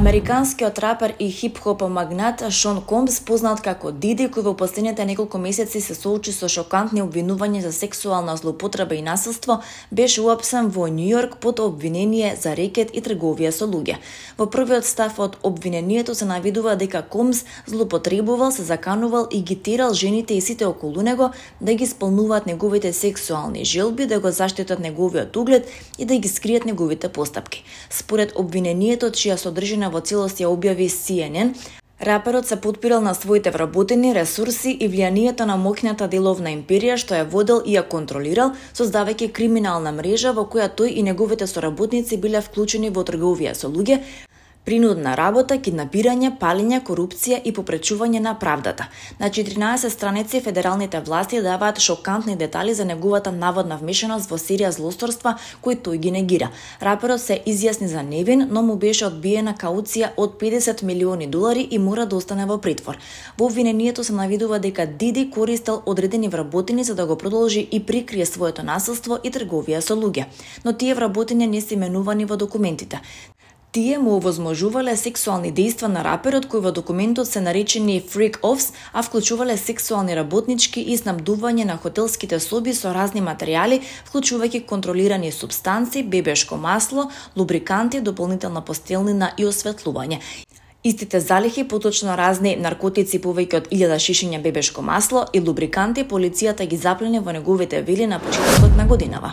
Американскиот рапер и хип-хоп магнат Шон Комбс, познат како Диди, кој во последните неколку месеци се соочи со шокантни обвинувања за сексуална злопотреба и насилство, беше уапсен во Нью Йорк под обвинение за рекет и трговија со луѓе. Во првиот став од обвинението се навидува дека Комбс злопотребувал, се заканувал и гитирал жените и сите околу него да ги исполнуваат неговите сексуални желби, да го заштитат неговиот углед и да ги скријат неговите постапки. Според обвинението, чија содржина во целост ја објави CNN, Раперот се подпирал на своите вработени ресурси и влијанието на моќната деловна империја што ја водел и ја контролирал, создавајќи криминална мрежа во која тој и неговите соработници биле вклучени во трговија со луѓе, принудна работа, киднапирање, палење, корупција и попречување на правдата. На 14 страници федералните власти даваат шокантни детали за неговата наводна вмешаност во серија злосторства кои тој ги негира. Раперот се изјасни за невин, но му беше одбиена кауција од 50 милиони долари и мора да остане во притвор. Во обвинението се навидува дека Диди користел одредени вработени за да го продолжи и прикрие своето насилство и трговија со луѓе, но тие вработени не се именувани во документите. Тие му овозможувале сексуални дејства на раперот кој во документот се наречени freak offs, а вклучувале сексуални работнички и снабдување на хотелските соби со разни материјали, вклучувајќи контролирани субстанци, бебешко масло, лубриканти, дополнителна постелнина и осветлување. Истите залихи, поточно разни наркотици повеќе од 1000 шишиња бебешко масло и лубриканти, полицијата ги заплени во неговите вили на почетокот на годинава.